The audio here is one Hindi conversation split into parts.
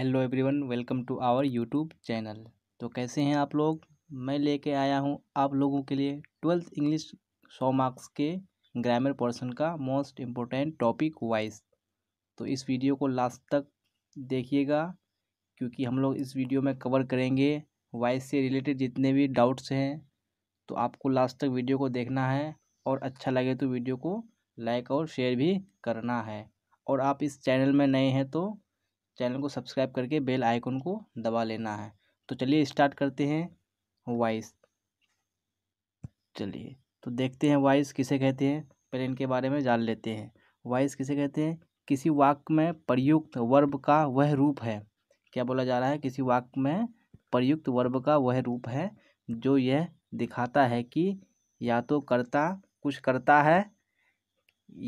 hello everyone welcome to our YouTube channel तो कैसे हैं आप लोग मैं लेके आया हूं आप लोगों के लिए ट्वेल्थ इंग्लिश सौ मार्क्स के ग्रामर पोर्सन का मोस्ट इम्पोर्टेंट टॉपिक वाइज तो इस वीडियो को लास्ट तक देखिएगा क्योंकि हम लोग इस वीडियो में कवर करेंगे वाइज से रिलेटेड जितने भी डाउट्स हैं तो आपको लास्ट तक वीडियो को देखना है और अच्छा लगे तो वीडियो को लाइक और शेयर भी करना है और आप इस चैनल में नए हैं तो चैनल को सब्सक्राइब करके बेल आइकन को दबा लेना है तो चलिए स्टार्ट करते हैं वॉइस चलिए तो देखते हैं वॉइस किसे कहते हैं पहले इनके बारे में जान लेते हैं वॉइस किसे कहते हैं किसी वाक्य में प्रयुक्त वर्ब का वह रूप है क्या बोला जा रहा है किसी वाक्य में प्रयुक्त वर्ब का वह रूप है जो यह दिखाता है कि या तो कर्ता कुछ करता है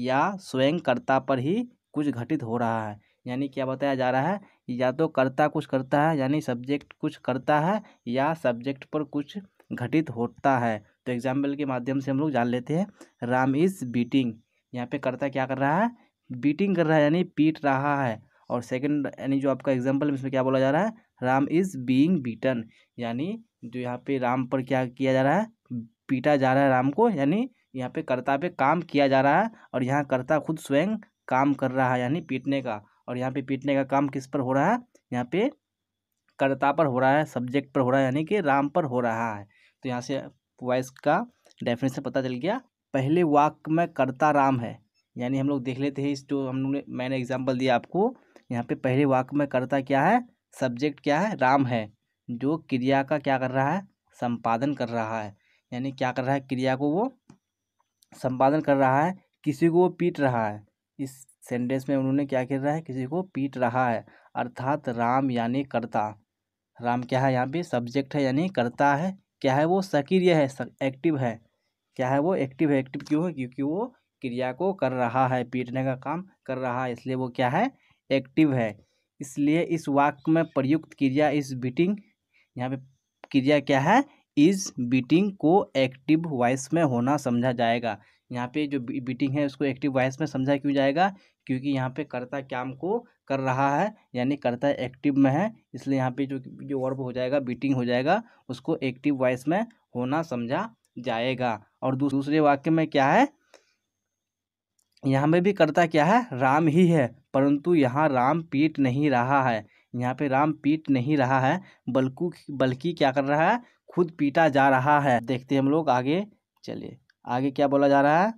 या स्वयं कर्ता पर ही कुछ घटित हो रहा है यानी क्या बताया जा रहा है या तो करता कुछ करता है यानी सब्जेक्ट कुछ करता है या सब्जेक्ट पर कुछ घटित होता है तो एग्जाम्पल के माध्यम से हम लोग जान लेते हैं राम इज़ बीटिंग यहाँ पे कर्ता क्या कर रहा है बीटिंग कर रहा है यानी पीट रहा है और सेकंड यानी जो आपका एग्जाम्पल इसमें क्या बोला जा रहा है राम इज़ बीइंग बीटन यानी जो यहाँ पे राम पर क्या किया जा रहा है पीटा जा रहा है राम को यानी यहाँ पे कर्ता पे काम किया जा रहा है और यहाँ कर्ता खुद स्वयं काम कर रहा है यानी पीटने का और यहाँ पे पीटने का काम किस पर हो रहा है यहाँ पे कर्ता पर हो रहा है सब्जेक्ट पर हो रहा है यानी कि राम पर हो रहा है तो यहाँ से वॉइस का डेफिनेशन पता चल गया पहले वाक्य में कर्ता राम है यानी हम लोग देख लेते हैं इस जो लोग मैंने एग्जाम्पल दिया आपको यहाँ पे पहले वाक्य में कर्ता क्या है सब्जेक्ट क्या है राम है जो क्रिया का क्या कर रहा है संपादन कर रहा है यानी क्या कर रहा है क्रिया को वो संपादन कर रहा है किसी को वो पीट रहा है इस सेंटेंस में उन्होंने क्या कर रहा है किसी को पीट रहा है अर्थात राम यानी कर्ता राम क्या है यहाँ पे सब्जेक्ट है यानी कर्ता है क्या है वो सक्रिय है एक्टिव है क्या है वो एक्टिव है एक्टिव क्यों है क्योंकि वो क्रिया को कर रहा है पीटने का काम कर रहा है इसलिए वो क्या है एक्टिव है इसलिए इस वाक्य में प्रयुक्त क्रिया इस बीटिंग यहाँ पे क्रिया क्या है इस बीटिंग को एक्टिव वॉइस में होना समझा जाएगा यहाँ पे जो बीटिंग है उसको एक्टिव वॉइस में समझा क्यों जाएगा क्योंकि यहाँ पे कर्ता क्या को कर रहा है यानी कर्ता एक्टिव में है इसलिए यहाँ पे जो जो वर्ब हो जाएगा बीटिंग हो जाएगा उसको एक्टिव वॉइस में होना समझा जाएगा और दूसरे वाक्य में क्या है यहाँ में भी कर्ता क्या है राम ही है परंतु यहाँ राम पीट नहीं रहा है यहाँ पे राम पीट नहीं रहा है बल्कि बल्कि क्या कर रहा है खुद पीटा जा रहा है देखते हम लोग आगे चलिए आगे क्या बोला जा रहा है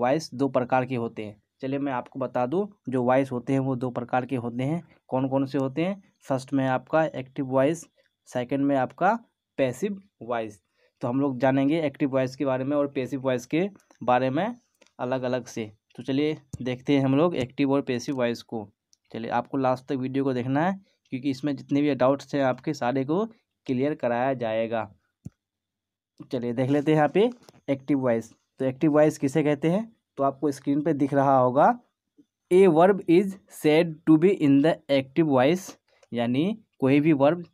वॉइस दो प्रकार के होते हैं चलिए मैं आपको बता दूं जो वॉइस होते हैं वो दो प्रकार के होते हैं कौन कौन से होते हैं फर्स्ट में आपका एक्टिव वॉइस सेकंड में आपका पैसिव वॉइस तो हम लोग जानेंगे एक्टिव वॉइस के बारे में और पैसिव वॉइस के बारे में अलग अलग से तो चलिए देखते हैं हम लोग एक्टिव और पैसिव वॉइस को चलिए आपको लास्ट तक वीडियो को देखना है क्योंकि इसमें जितने भी डाउट्स हैं आपके सारे को क्लियर कराया जाएगा चलिए देख लेते हैं यहाँ पे एक्टिव वॉइस तो एक्टिव वॉइस किसे कहते हैं तो आपको स्क्रीन पे दिख रहा होगा a verb is said to be in the active voice यानी कोई भी वर्ब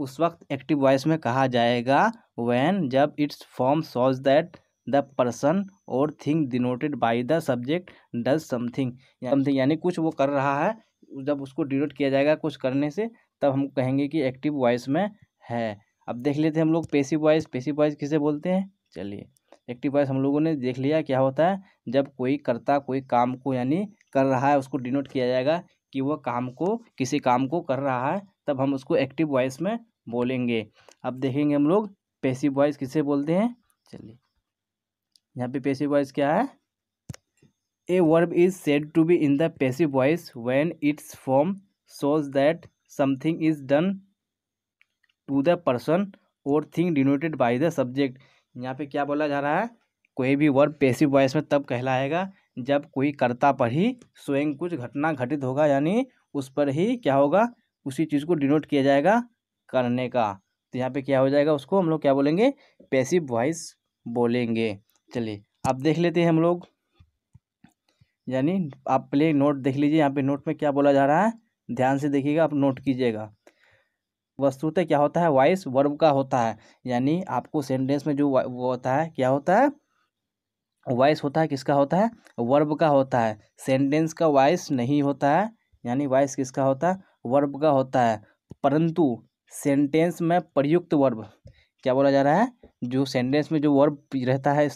उस वक्त एक्टिव वॉइस में कहा जाएगा वैन जब its form shows that the person और thing denoted by the subject does something something यानी कुछ वो कर रहा है जब उसको डिनोट किया जाएगा कुछ करने से तब हम कहेंगे कि एक्टिव वॉइस में है अब देख लेते हैं हम लोग पेसिव वॉइस पेसिव वॉइस किसे बोलते हैं चलिए एक्टिव वॉइस हम लोगों ने देख लिया क्या होता है जब कोई करता कोई काम को यानी कर रहा है उसको डिनोट किया जाएगा कि वह काम को किसी काम को कर रहा है तब हम उसको एक्टिव वॉइस में बोलेंगे अब देखेंगे हम लोग पेसिव वॉइस किसे बोलते हैं चलिए यहाँ पे पेसिव वॉइस क्या है a verb is said to be in the passive voice when its form shows that something is done to the person और thing denoted by the subject यहाँ पे क्या बोला जा रहा है कोई भी वर्ब पेसिव वॉइस में तब कहलाएगा जब कोई कर्ता पर ही स्वयं कुछ घटना घटित होगा यानी उस पर ही क्या होगा उसी चीज़ को डिनोट किया जाएगा करने का तो यहाँ पे क्या हो जाएगा उसको हम लोग क्या बोलेंगे पैसिव वॉइस बोलेंगे चलिए अब देख लेते हैं हम लोग यानी आप प्ले नोट देख लीजिए यहाँ पे नोट में क्या बोला जा रहा है ध्यान से देखिएगा आप नोट कीजिएगा वस्तुतः क्या होता है वॉइस वर्ब का होता है यानी आपको सेंटेंस में जो वो होता है क्या होता है वॉइस होता है किसका होता है वर्ब का होता है सेंटेंस का वॉइस नहीं होता है यानी वॉइस किसका होता है वर्ब का होता है परंतु सेंटेंस में प्रयुक्त वर्ब क्या बोला जा रहा है जो सेंटेंस में जो वर्ब रहता है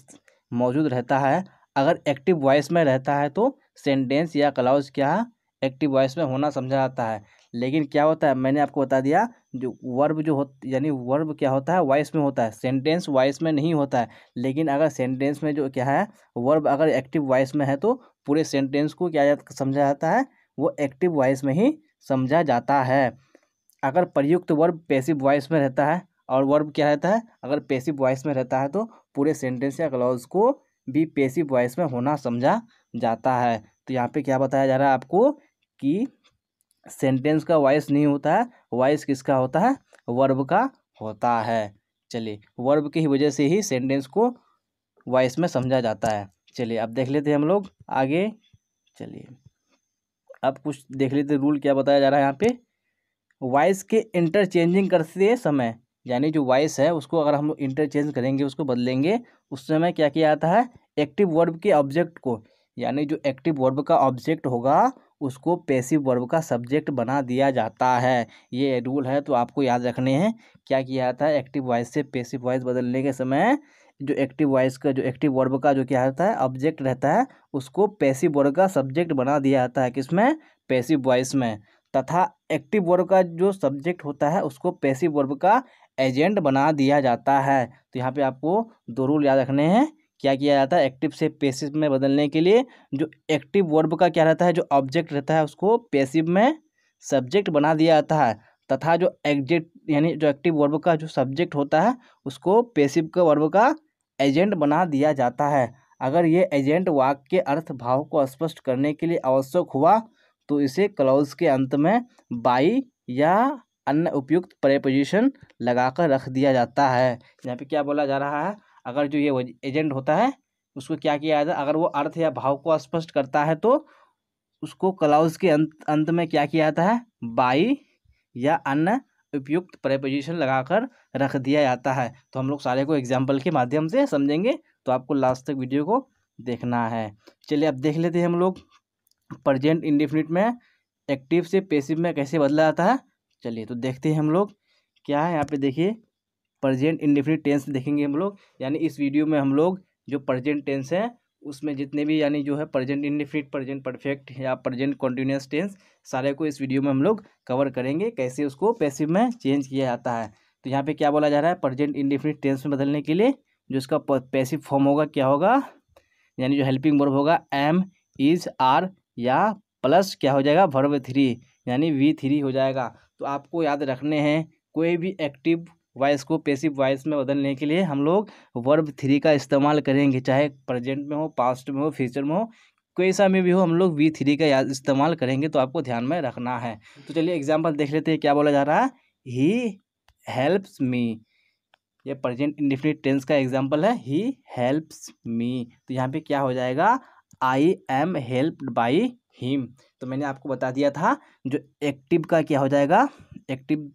मौजूद रहता है अगर एक्टिव वॉइस में रहता है तो सेंटेंस या क्लाउज क्या एक्टिव वॉइस में होना समझा जाता है लेकिन क्या होता है मैंने आपको बता दिया जो वर्ब जो हो यानी वर्ब क्या होता है वॉइस में होता है सेंटेंस वॉइस में नहीं होता है लेकिन अगर सेंटेंस में जो क्या है वर्ब अगर एक्टिव वॉइस में है तो पूरे सेंटेंस को क्या समझा जाता है वो एक्टिव वॉइस में ही समझा जाता है अगर प्रयुक्त वर्ब पैसिव वॉइस में रहता है और वर्ब क्या रहता है अगर पैसिव वॉइस में रहता है तो पूरे सेंटेंस या क्लॉज को भी पैसिव वॉइस में होना समझा जाता है तो यहाँ पे क्या बताया जा रहा है आपको कि सेंटेंस का वॉइस नहीं होता है वॉइस किसका होता है वर्ब का होता है चलिए वर्ब की वजह से ही सेंटेंस को वॉइस में समझा जाता है चलिए अब देख लेते हैं हम लोग आगे चलिए अब कुछ देख लेते रूल क्या बताया जा रहा है यहाँ पे वॉइस के इंटरचेंजिंग करते समय यानी जो वॉइस है उसको अगर हम इंटरचेंज करेंगे उसको बदलेंगे उस समय क्या किया जाता है एक्टिव वर्ब के ऑब्जेक्ट को यानी जो एक्टिव वर्ब का ऑब्जेक्ट होगा उसको पैसिव वर्ब का सब्जेक्ट बना दिया जाता है ये रूल है तो आपको याद रखने हैं क्या किया जाता है एक्टिव वॉइस से पैसिव वॉइस बदलने के समय जो एक्टिव वॉइस का जो एक्टिव वर्ब का जो क्या रहता है ऑब्जेक्ट रहता है उसको पैसिव वर्ब का सब्जेक्ट बना दिया जाता है किसमें पैसिव वॉइस में तथा एक्टिव वर्ब का जो सब्जेक्ट होता है उसको पैसिव वर्ब का एजेंट बना दिया जाता है तो यहाँ पे आपको दो रूल याद रखने हैं क्या किया जाता है एक्टिव से पेसिव में बदलने के लिए जो एक्टिव वर्ब का क्या रहता है जो ऑब्जेक्ट रहता है उसको पेसिव में सब्जेक्ट बना दिया जाता है तथा जो एग्जेक्ट यानी जो एक्टिव वर्ब का जो सब्जेक्ट होता है उसको पेसिव का वर्ब का एजेंट बना दिया जाता है अगर ये एजेंट वाक्य के अर्थ भाव को स्पष्ट करने के लिए आवश्यक हुआ तो इसे क्लाउज के अंत में बाई या अन्य उपयुक्त प्रेपोजिशन लगाकर रख दिया जाता है यहाँ पे क्या बोला जा रहा है अगर जो ये एजेंट होता है उसको क्या किया जाता है अगर वो अर्थ या भाव को स्पष्ट करता है तो उसको क्लाउज के अंत अंत में क्या किया जाता है बाई या अन्य उपयुक्त प्रेपोजिशन लगाकर रख दिया जाता है तो हम लोग सारे को एग्जाम्पल के माध्यम से समझेंगे तो आपको लास्ट तक वीडियो को देखना है चलिए अब देख लेते हैं हम लोग प्रजेंट इंडिफिनिट में एक्टिव से पेसिव में कैसे बदला जाता है चलिए तो देखते हैं हम लोग क्या है यहाँ पे देखिए प्रजेंट इंडिफिनिट टेंस देखेंगे हम लोग यानी इस वीडियो में हम लोग जो प्रजेंट टेंस है उसमें जितने भी यानी जो है प्रजेंट इंडिफिनिट प्रजेंट परफेक्ट या प्रजेंट कॉन्टीन्यूस टेंस सारे को इस वीडियो में हम लोग कवर करेंगे कैसे उसको पैसिव में चेंज किया जाता है तो यहाँ पे क्या बोला जा रहा है प्रजेंट इंडिफिनिट टेंस में बदलने के लिए जो इसका पैसिव फॉर्म होगा क्या होगा यानी जो हेल्पिंग वर्ब होगा एम इज आर या प्लस क्या हो जाएगा वर्ब थ्री यानी वी थ्री हो जाएगा तो आपको याद रखने हैं कोई भी एक्टिव वॉइस को पेसिव वॉइस में बदलने के लिए हम लोग वर्ब थ्री का इस्तेमाल करेंगे चाहे प्रेजेंट में हो पास्ट में हो फ्यूचर में हो कोई सा में भी हो हम लोग वी थ्री का इस्तेमाल करेंगे तो आपको ध्यान में रखना है तो चलिए एग्जाम्पल देख लेते हैं क्या बोला जा रहा है ही हेल्प्स मी ये प्रेजेंट इंडिफिनिट टेंस का एग्जाम्पल है ही हेल्प्स मी तो यहाँ पे क्या हो जाएगा I am helped by him तो मैंने आपको बता दिया था जो एक्टिव का क्या हो जाएगा एक्टिव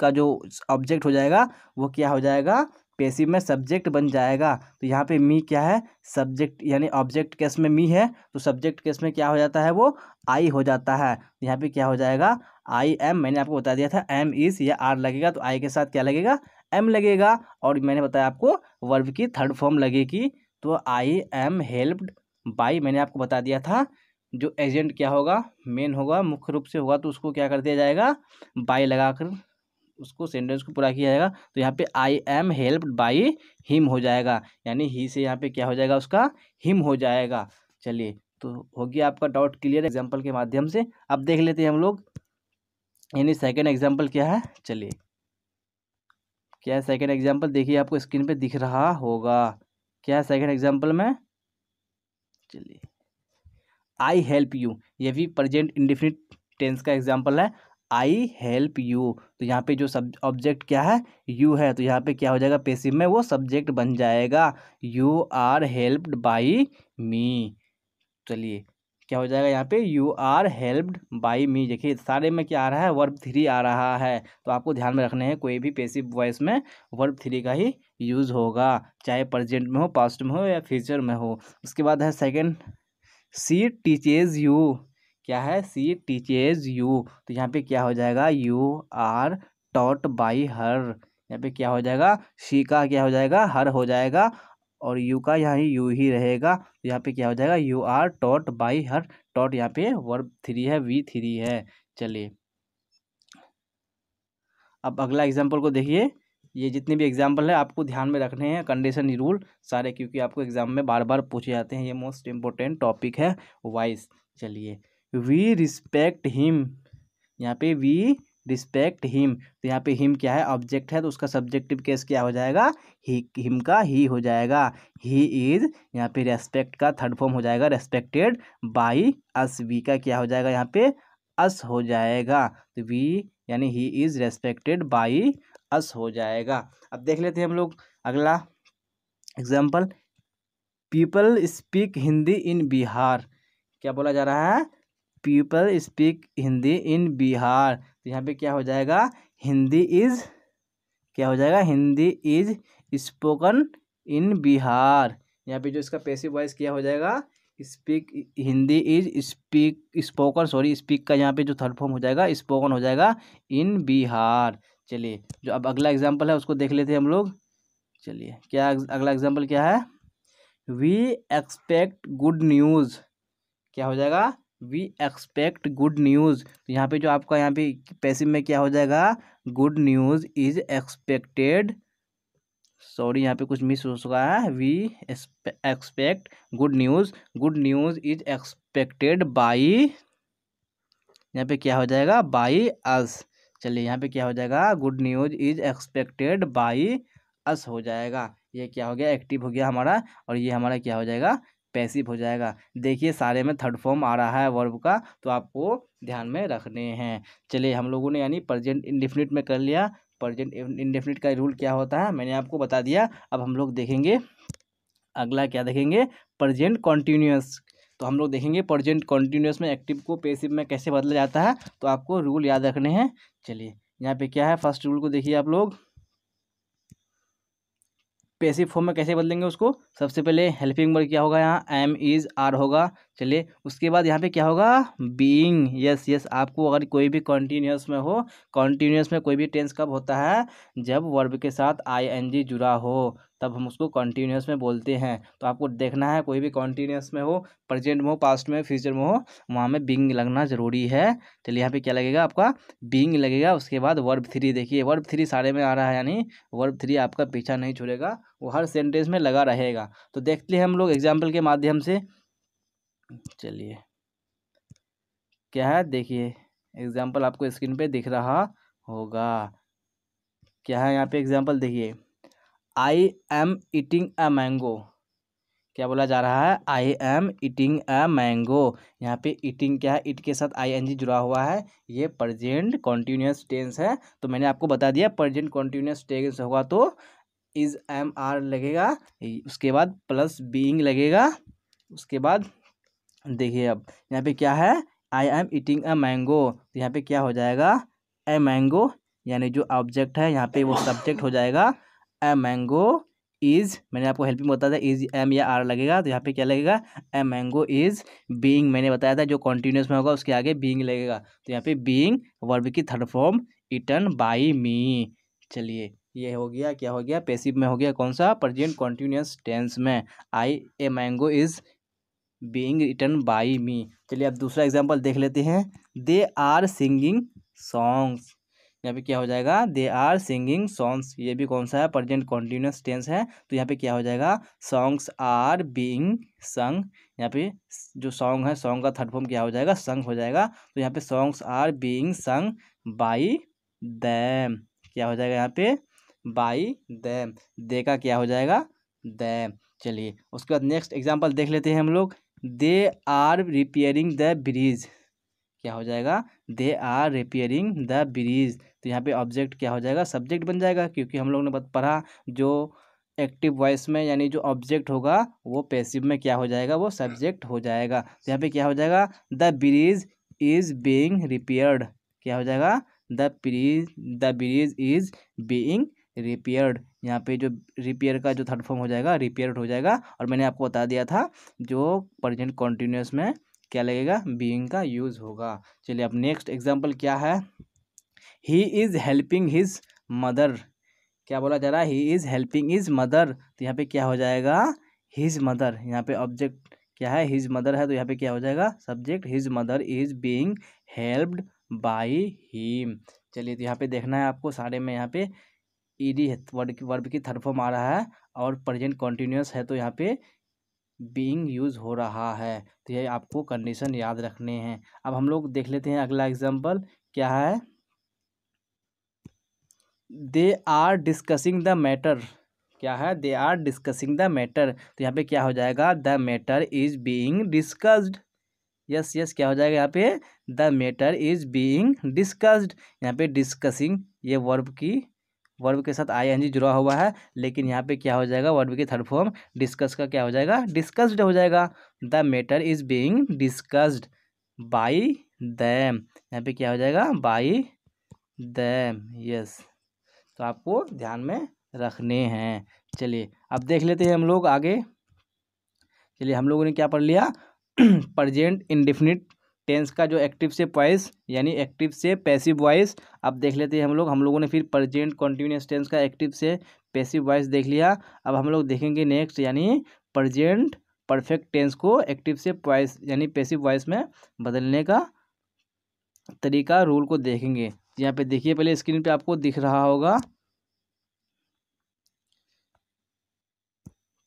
का जो ऑब्जेक्ट हो जाएगा वो क्या हो जाएगा पेसिव में सब्जेक्ट बन जाएगा तो यहाँ पे मी क्या है सब्जेक्ट यानी ऑब्जेक्ट केस में मी है तो सब्जेक्ट केस में क्या हो जाता है वो आई हो जाता है तो यहाँ पे क्या हो जाएगा आई एम मैंने आपको बता दिया था एम इज या आर लगेगा तो आई के साथ क्या लगेगा एम लगेगा और मैंने बताया आपको वर्ब की थर्ड फॉर्म लगेगी तो आई एम हेल्प्ड बाई मैंने आपको बता दिया था जो एजेंट क्या होगा मेन होगा मुख्य रूप से होगा तो उसको क्या कर दिया जाएगा बाई लगा कर उसको सेंटेंस को पूरा किया जाएगा तो यहाँ पे I am help by him हो जाएगा यानी ही से यहाँ पे क्या हो जाएगा उसका हिम हो जाएगा चलिए तो हो गया आपका डाउट क्लियर एग्जाम्पल के माध्यम से अब देख लेते हैं हम लोग यानी सेकेंड एग्जाम्पल क्या है चलिए क्या है सेकेंड एग्जाम्पल देखिए आपको स्क्रीन पे दिख रहा होगा क्या है सेकेंड एग्जाम्पल में चलिए आई हेल्प यू ये भी प्रजेंट इंडिफिनिट टेंस का एग्जाम्पल है आई हेल्प यू तो यहाँ पे जो सब ऑब्जेक्ट क्या है यू है तो यहाँ पे क्या हो जाएगा पेसिव में वो सब्जेक्ट बन जाएगा you are helped by me चलिए क्या हो जाएगा यहाँ पे you are helped by me देखिए सारे में क्या आ रहा है वर्ब थ्री आ रहा है तो आपको ध्यान में रखने हैं कोई भी पेसिव वॉइस में वर्ब थ्री का ही यूज़ होगा चाहे प्रजेंट में हो पास्ट में हो या फ्यूचर में हो उसके बाद है सेकेंड सी टीचेज यू क्या है सी टीचेज यू तो यहाँ पे क्या हो जाएगा you are taught by her यहाँ पे क्या हो जाएगा सी का क्या हो जाएगा हर हो जाएगा और यू का यहाँ यू ही रहेगा तो यहाँ पे क्या हो जाएगा you are taught by her taught यहाँ पे वर्ब थ्री है वी थ्री है चलिए अब अगला एग्जाम्पल को देखिए ये जितने भी एग्जाम्पल है आपको ध्यान में रखने हैं कंडीशन रूल सारे क्योंकि आपको एग्जाम में बार बार पूछे जाते हैं ये मोस्ट इम्पोर्टेंट टॉपिक है वाइस चलिए वी रिस्पेक्ट हिम यहाँ पे वी रिस्पेक्ट हिम तो यहाँ पे हिम क्या है ऑब्जेक्ट है तो उसका सब्जेक्टिव केस क्या हो जाएगा ही हिम का ही हो जाएगा ही इज यहाँ पे रेस्पेक्ट का थर्ड फॉर्म हो जाएगा रेस्पेक्टेड बाई अस वी का क्या हो जाएगा यहाँ पे अस हो जाएगा तो वी यानी he is respected by us हो जाएगा अब देख लेते हैं हम लोग अगला example people speak Hindi in Bihar क्या बोला जा रहा है people speak Hindi in Bihar तो यहाँ पे क्या हो जाएगा हिंदी इज क्या हो जाएगा Hindi is spoken in Bihar यहाँ पे जो इसका पैसिव वॉइस क्या हो जाएगा speak Hindi is speak spoken sorry speak का यहाँ पे जो थर्ड फॉर्म हो जाएगा स्पोकन हो जाएगा इन बिहार चलिए जो अब अगला एग्जाम्पल है उसको देख लेते हैं हम लोग चलिए क्या अगला एग्जाम्पल क्या है वी एक्सपेक्ट गुड न्यूज़ क्या हो जाएगा वी एक्सपेक्ट गुड न्यूज़ तो यहाँ पे जो आपका यहाँ पे पैसिव में क्या हो जाएगा good news is expected sorry यहाँ पे कुछ मिस हो चुका है we expect good news good news is expected by यहाँ पे क्या हो जाएगा बाई अस चलिए यहाँ पे क्या हो जाएगा good news is expected by us हो जाएगा ये क्या हो गया एक्टिव हो गया हमारा और ये हमारा क्या हो जाएगा पैसिव हो जाएगा देखिए सारे में थर्ड फॉर्म आ रहा है वर्ब का तो आपको ध्यान में रखने हैं चलिए हम लोगों ने यानी प्रजेंट इंडिफिनिट में कर लिया प्रजेंट इंडिफिनिट का रूल क्या होता है मैंने आपको बता दिया अब हम लोग देखेंगे अगला क्या देखेंगे प्रजेंट कॉन्टीन्यूस तो हम लोग देखेंगे प्रजेंट कॉन्टीन्यूस में एक्टिव को पेसिव में कैसे बदला जाता है तो आपको रूल याद रखने हैं चलिए यहाँ पे क्या है फर्स्ट रूल को देखिए आप लोग पैसिव फॉर्म में कैसे बदलेंगे उसको सबसे पहले हेल्पिंग वर्ब क्या होगा यहाँ एम इज़ आर होगा चलिए उसके बाद यहाँ पे क्या होगा बीइंग यस यस आपको अगर कोई भी कॉन्टीन्यूस में हो कॉन्टीन्यूस में कोई भी टेंस कब होता है जब वर्ब के साथ आई एन जी जुड़ा हो तब हम उसको कॉन्टीन्यूस में बोलते हैं तो आपको देखना है कोई भी कॉन्टीन्यूस में हो प्रेजेंट में हो पास्ट में फ्यूचर में हो वहाँ में बींग लगना ज़रूरी है चलिए यहाँ पे क्या लगेगा आपका बींग लगेगा उसके बाद वर्ब थ्री देखिए वर्ब थ्री सारे में आ रहा है यानी वर्ब थ्री आपका पीछा नहीं छोड़ेगा वो हर सेंटेंस में लगा रहेगा तो देखते हैं हम लोग एग्जाम्पल के माध्यम से चलिए क्या है देखिए एग्जाम्पल आपको स्क्रीन पे दिख रहा होगा क्या है यहाँ पे एग्जाम्पल देखिए I am eating a mango क्या बोला जा रहा है I am eating a mango यहाँ पे ईटिंग क्या है ईट के साथ आई एन जी जुड़ा हुआ है ये प्रजेंट कॉन्टीन्यूस टेंस है तो मैंने आपको बता दिया प्रजेंट कॉन्टीन्यूस टेंस होगा तो इज एम आर लगेगा उसके बाद प्लस बीइंग लगेगा उसके बाद देखिए अब यहाँ पे क्या है I am eating a mango तो यहाँ पे क्या हो जाएगा ए मैंगो यानी जो ऑब्जेक्ट है यहाँ पे वो सब्जेक्ट हो जाएगा ए मैंगो इज़ मैंने आपको हेल्प में बताया था इज एम या आर लगेगा तो यहाँ पे क्या लगेगा ए मैंगो इज़ बींग मैंने बताया था जो कॉन्टीन्यूस में होगा उसके आगे बींग लगेगा तो यहाँ पे बींग वर्ब की third form eaten by me चलिए ये हो गया क्या हो गया पेसिव में हो गया कौन सा प्रजेंट कॉन्टिन्यूस टेंस में I a mango is being return by me चलिए अब दूसरा एग्जाम्पल देख लेते हैं दे आर सिंगिंग सॉन्ग्स यहाँ पे क्या हो जाएगा दे आर सिंगिंग सॉन्ग्स ये भी कौन सा है प्रजेंट कॉन्टीन्यूस टेंस है तो यहाँ पे क्या हो जाएगा सॉन्ग्स आर बीइंग संग यहाँ पे जो सॉन्ग है सॉन्ग का थर्ड फॉर्म क्या हो जाएगा संग हो जाएगा तो यहाँ पे songs are being sung by them क्या हो जाएगा यहाँ पे बाई दैम दे का क्या हो जाएगा दैम चलिए उसके बाद नेक्स्ट एग्जाम्पल देख लेते हैं हम लोग they are repairing the bridge क्या हो जाएगा they are repairing the bridge तो यहाँ पे ऑब्जेक्ट क्या हो जाएगा सब्जेक्ट बन जाएगा क्योंकि हम लोग ने पढ़ा जो एक्टिव वॉइस में यानी जो ऑब्जेक्ट होगा वो पैसिव में क्या हो जाएगा वो सब्जेक्ट हो जाएगा तो यहाँ पे क्या हो जाएगा the bridge is being repaired क्या हो जाएगा the bridge the bridge is being repaired यहाँ पे जो रिपेयर का जो थर्ड फॉर्म हो जाएगा रिपेयर्ड हो जाएगा और मैंने आपको बता दिया था जो प्रजेंट कॉन्टिन्यूस में क्या लगेगा बीइंग का यूज़ होगा चलिए अब नेक्स्ट एग्जाम्पल क्या है he is helping his mother क्या बोला जा रहा है he is helping his mother तो यहाँ पे क्या हो जाएगा हिज मदर यहाँ पे ऑब्जेक्ट क्या है हिज मदर है तो यहाँ पे क्या हो जाएगा subject his mother is being helped by him चलिए तो यहाँ पे देखना है आपको सारे में यहाँ पे ई e डी है वर्ड की वर्ब की थर्ड फॉर्म आ रहा है और प्रेजेंट कॉन्टीन्यूस है तो यहाँ पे बीइंग यूज हो रहा है तो ये आपको कंडीशन याद रखने हैं अब हम लोग देख लेते हैं अगला एग्जाम्पल क्या है they are discussing the matter क्या है they are discussing the matter तो यहाँ पे क्या हो जाएगा the matter is being discussed yes yes क्या हो जाएगा यहाँ पे the matter is being discussed यहाँ पे डिस्कसिंग ये वर्ब की वर्ब के साथ आई एन जी जुड़ा हुआ है लेकिन यहाँ पे क्या हो जाएगा वर्ब के थर्ड फॉर्म डिस्कस का क्या हो जाएगा डिस्कस्ड हो जाएगा the matter is being discussed by them यहाँ पे क्या हो जाएगा बाई दैम यस तो आपको ध्यान में रखने हैं चलिए अब देख लेते हैं हम लोग आगे चलिए हम लोगों ने क्या पढ़ लिया प्रजेंट इनडिफिनिट टेंस का जो एक्टिव से वॉइस यानी एक्टिव से पैसिव वॉइस अब देख लेते हैं हम लोग हम लोगों ने फिर प्रजेंट कॉन्टीन्यूस टेंस का एक्टिव से पैसिव वॉइस देख लिया अब हम लोग देखेंगे नेक्स्ट यानी प्रजेंट परफेक्ट टेंस को एक्टिव से वॉइस यानी पैसिव वॉइस में बदलने का तरीका रूल को देखेंगे यहाँ पे देखिए पहले स्क्रीन पे आपको दिख रहा होगा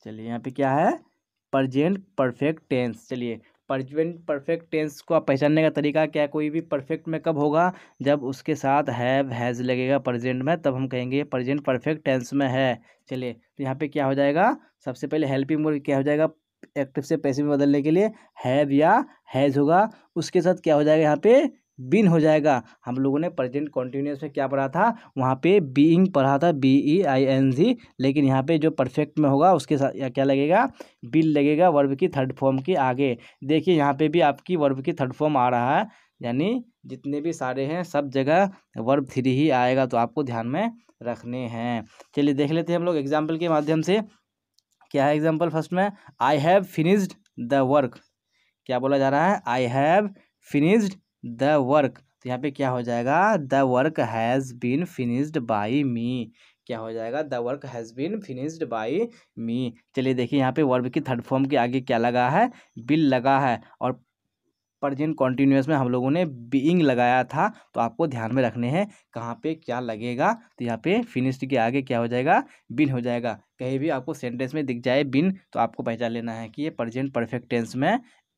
चलिए यहाँ पे क्या है प्रजेंट परफेक्ट टेंस चलिए प्रजेंट परफेक्ट टेंस को आप पहचानने का तरीका क्या कोई भी परफेक्ट में कब होगा जब उसके साथ हैव हैज़ लगेगा प्रजेंट में तब हम कहेंगे प्रजेंट परफेक्ट टेंस में है चलिए तो यहाँ पे क्या हो जाएगा सबसे पहले हेल्पिंग मोड क्या हो जाएगा एक्टिव से पैसे में बदलने के लिए हैव या हैज़ होगा उसके साथ क्या हो जाएगा यहाँ पे बिन हो जाएगा हम लोगों ने प्रेजेंट कॉन्टिन्यूस में क्या पढ़ा था वहाँ पे बीइंग पढ़ा था B E I N G लेकिन यहाँ पे जो परफेक्ट में होगा उसके साथ क्या लगेगा बिल लगेगा वर्ब की थर्ड फॉर्म के आगे देखिए यहाँ पे भी आपकी वर्ब की थर्ड फॉर्म आ रहा है यानी जितने भी सारे हैं सब जगह वर्ब थ्री ही आएगा तो आपको ध्यान में रखने हैं चलिए देख लेते हैं हम लोग एग्जाम्पल के माध्यम से क्या है एग्जाम्पल फर्स्ट में I have finished the work क्या बोला जा रहा है I have finished the work तो यहाँ पे क्या हो जाएगा the work has been finished by me क्या हो जाएगा the work has been finished by me चलिए देखिए यहाँ पे वर्ब की थर्ड फॉर्म के आगे क्या लगा है बिल लगा है और प्रजेंट कॉन्टिन्यूस में हम लोगों ने बीइंग लगाया था तो आपको ध्यान में रखने हैं कहाँ पे क्या लगेगा तो यहाँ पे फिनिश्ड के आगे क्या हो जाएगा बिन हो जाएगा कहीं भी आपको सेंटेंस में दिख जाए बिन तो आपको पहचान लेना है कि ये प्रजेंट परफेक्ट टेंस में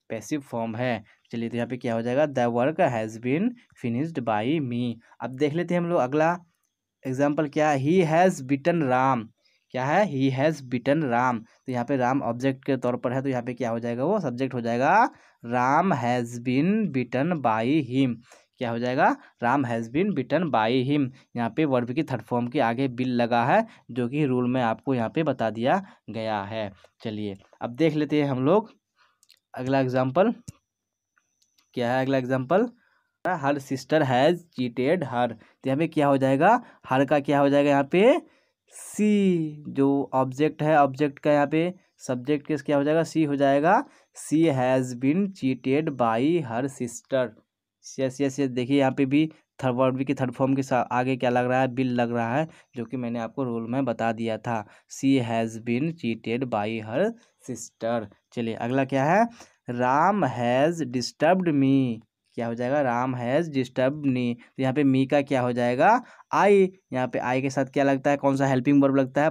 पैसिव फॉर्म है चलिए तो यहाँ पे क्या हो जाएगा the work has been finished by me अब देख लेते हैं हम लोग अगला एग्जाम्पल क्या है ही हैज़ बिटन राम क्या है ही हैज़ बिटन राम तो यहाँ पे राम ऑब्जेक्ट के तौर पर है तो यहाँ पे क्या हो जाएगा वो सब्जेक्ट हो जाएगा Ram has been beaten by him क्या हो जाएगा Ram has been beaten by him यहाँ पे वर्ब की थर्ड फॉर्म के आगे बिल लगा है जो कि रूल में आपको यहाँ पे बता दिया गया है चलिए अब देख लेते हैं हम लोग अगला एग्जाम्पल क्या है अगला example her sister has cheated her तो यहाँ पे क्या हो जाएगा हर का क्या हो जाएगा यहाँ पे सी जो ऑब्जेक्ट है ऑब्जेक्ट का यहाँ पे सब्जेक्ट केस क्या हो जाएगा सी हो जाएगा she has been cheated by her sister yes yes yes देखिए यहाँ पे भी थर्ड वर्ड की थर्ड फॉर्म के साथ आगे क्या लग रहा है बिल लग रहा है जो कि मैंने आपको रोल में बता दिया था she has been cheated by her sister चलिए अगला क्या है राम हैज़ डिस्टर्ब्ड मी क्या हो जाएगा राम हैज़ डिस्टर्ब मी तो यहाँ पे मी का क्या हो जाएगा आई यहाँ पे आई के साथ क्या लगता है कौन सा हेल्पिंग वर्ब लगता है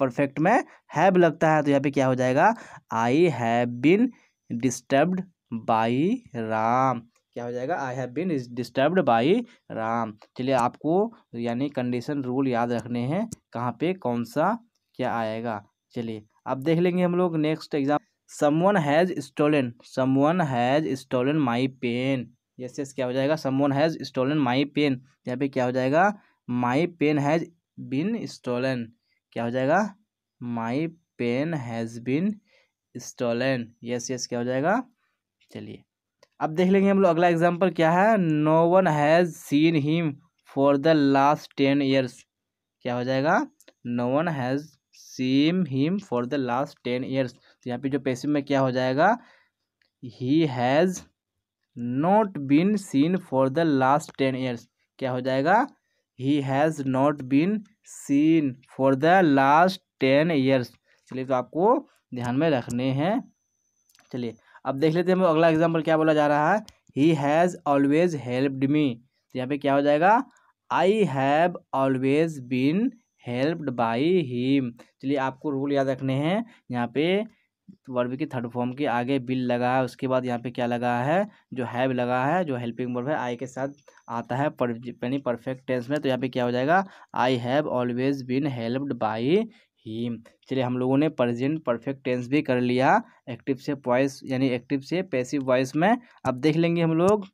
परफेक्ट में हैव लगता है तो यहाँ पे क्या हो जाएगा I have been disturbed by Ram क्या हो जाएगा I have been disturbed by Ram चलिए आपको यानी कंडीशन रूल याद रखने हैं कहाँ पे कौन सा क्या आएगा चलिए अब देख लेंगे हम लोग next exam someone has stolen someone has stolen my pen yes yes क्या हो जाएगा someone has stolen my pen यहाँ पे क्या हो जाएगा my pen has been stolen क्या हो जाएगा my pen has been stolen yes yes क्या हो जाएगा चलिए अब देख लेंगे हम लोग अगला एग्जाम्पल क्या है no one has seen him for the last ten years क्या हो जाएगा no one has seen him for the last ten years तो यहाँ पे जो पैसिव में क्या हो जाएगा he has not been seen for the last ten years क्या हो जाएगा he has not been seen for the last ten years चलिए तो आपको ध्यान में रखने हैं चलिए अब देख लेते हैं हम अगला एग्जाम्पल क्या बोला जा रहा है he has always helped me तो यहाँ पे क्या हो जाएगा I have always been helped by him चलिए आपको रूल याद रखने हैं यहाँ पे वर्ब की थर्ड फॉर्म के आगे बिल लगा है उसके बाद यहाँ पे क्या लगा है जो हैव लगा है जो हेल्पिंग वर्ब है आई के साथ आता है यानी परफेक्ट टेंस में तो यहाँ पे क्या हो जाएगा I have always been helped by he चलिए हम लोगों ने प्रेजेंट परफेक्ट टेंस भी कर लिया एक्टिव से वॉइस यानी एक्टिव से पैसिव वॉइस में अब देख लेंगे हम लोग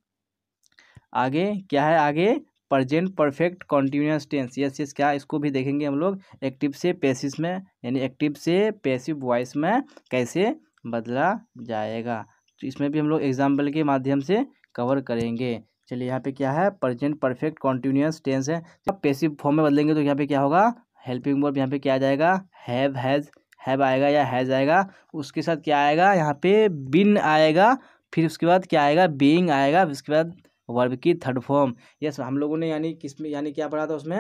आगे क्या है आगे present perfect continuous tense yes yes क्या इसको भी देखेंगे हम लोग एक्टिव से पेसिस में यानी एक्टिव से पेसिव वॉइस में कैसे बदला जाएगा तो इसमें भी हम लोग एग्जाम्पल के माध्यम से कवर करेंगे चलिए यहाँ पे क्या है प्रजेंट परफेक्ट कॉन्टीन्यूस टेंस है जब पेसिव फॉर्म में बदलेंगे तो यहाँ पे क्या होगा हेल्पिंग वर्ब यहाँ पे क्या आ जाएगा हैव हैज़ हैव आएगा या हैज़ आएगा उसके साथ क्या आएगा यहाँ पे बिन आएगा फिर उसके बाद क्या आएगा बीइंग आएगा उसके बाद वर्ब की थर्ड फॉर्म यस हम लोगों ने यानी किस में यानी क्या पढ़ा था उसमें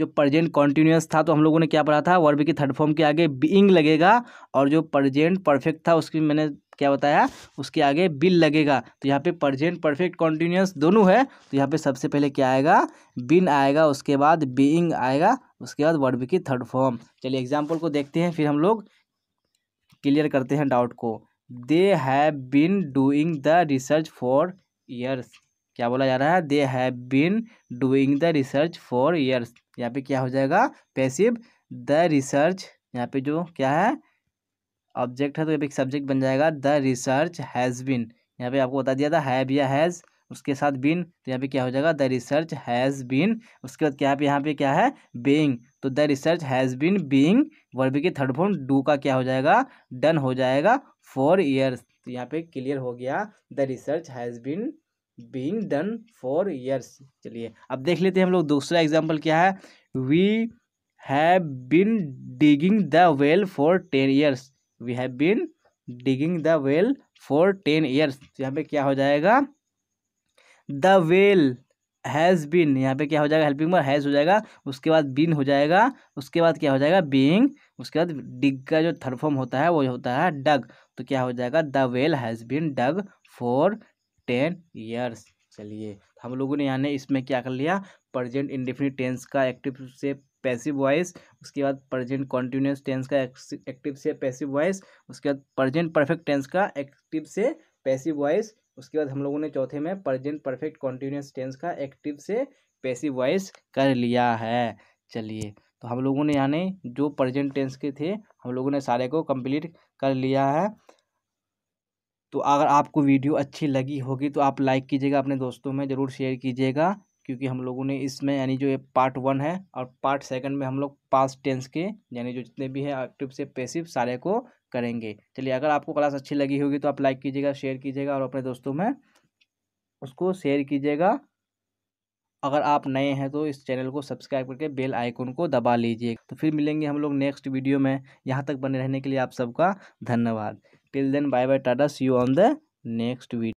जो प्रजेंट कॉन्टिन्यूस था तो हम लोगों ने क्या पढ़ा था वर्ब की थर्ड फॉर्म के आगे बींग लगेगा और जो प्रजेंट परफेक्ट था उसकी मैंने क्या बताया उसके आगे बिल लगेगा तो यहाँ पे प्रजेंट परफेक्ट कॉन्टिन्यूस दोनों है तो यहाँ पे सबसे पहले क्या आएगा बिन आएगा उसके बाद बीइंग आएगा उसके बाद वर्ब की थर्ड फॉर्म चलिए एग्जाम्पल को देखते हैं फिर हम लोग क्लियर करते हैं डाउट को they have been doing the research for years क्या बोला जा रहा है they have been doing the research for years यहाँ पे क्या हो जाएगा पैसिव द रिसर्च यहाँ पे जो क्या है ऑब्जेक्ट है तो यहाँ पे सब्जेक्ट बन जाएगा द रिसर्च हैज़ बीन यहाँ पे आपको बता दिया था हैव या हैज़ उसके साथ बीन तो यहाँ पे क्या हो जाएगा द रिसर्च हैज़ बीन उसके बाद क्या यहाँ पे क्या है बींग तो the research has been being verb के थर्ड फॉर्म डू का क्या हो जाएगा डन हो जाएगा फोर ईयर्स तो यहाँ पे क्लियर हो गया the research has been being done for years चलिए अब देख लेते हैं हम लोग दूसरा एग्जाम्पल क्या है we have been digging the well for ten years we have been digging the well for ten years यहाँ पे क्या हो जाएगा द वेल हैज़ बीन यहाँ पे क्या हो जाएगा हेल्पिंग वर्ब हैज़ हो जाएगा उसके बाद बीन हो जाएगा उसके बाद क्या हो जाएगा बीइंग उसके बाद डिग का जो थर्ड फॉर्म होता है वो होता है डग तो क्या हो जाएगा the well has been dug for ten years चलिए हम लोगों ने यानी इसमें क्या कर लिया प्रजेंट इंडिफिनिट टेंस का एक्टिव से पैसिव वॉइस उसके बाद प्रजेंट कॉन्टीन्यूस टेंस का एक्टिव से पैसिव वॉइस उसके बाद प्रजेंट परफेक्ट टेंस का एक्टिव से पैसिव वॉइस उसके बाद हम लोगों ने चौथे में प्रजेंट परफेक्ट कॉन्टीन्यूस टेंस का एक्टिव से पैसिव वॉइस कर लिया है चलिए तो हम लोगों ने यानी जो प्रजेंट टेंस के थे हम लोगों ने सारे को कंप्लीट कर लिया है तो अगर आपको वीडियो अच्छी लगी होगी तो आप लाइक कीजिएगा अपने दोस्तों में ज़रूर शेयर कीजिएगा क्योंकि हम लोगों ने इसमें यानी जो ये पार्ट वन है और पार्ट सेकंड में हम लोग पास टेंस के यानी जो जितने भी हैं एक्टिव से पैसिव सारे को करेंगे चलिए अगर आपको क्लास अच्छी लगी होगी तो आप लाइक कीजिएगा शेयर कीजिएगा और अपने दोस्तों में उसको शेयर कीजिएगा अगर आप नए हैं तो इस चैनल को सब्सक्राइब करके बेल आइकन को दबा लीजिए तो फिर मिलेंगे हम लोग नेक्स्ट वीडियो में यहाँ तक बने रहने के लिए आप सबका धन्यवाद till then bye bye tada see you on the next video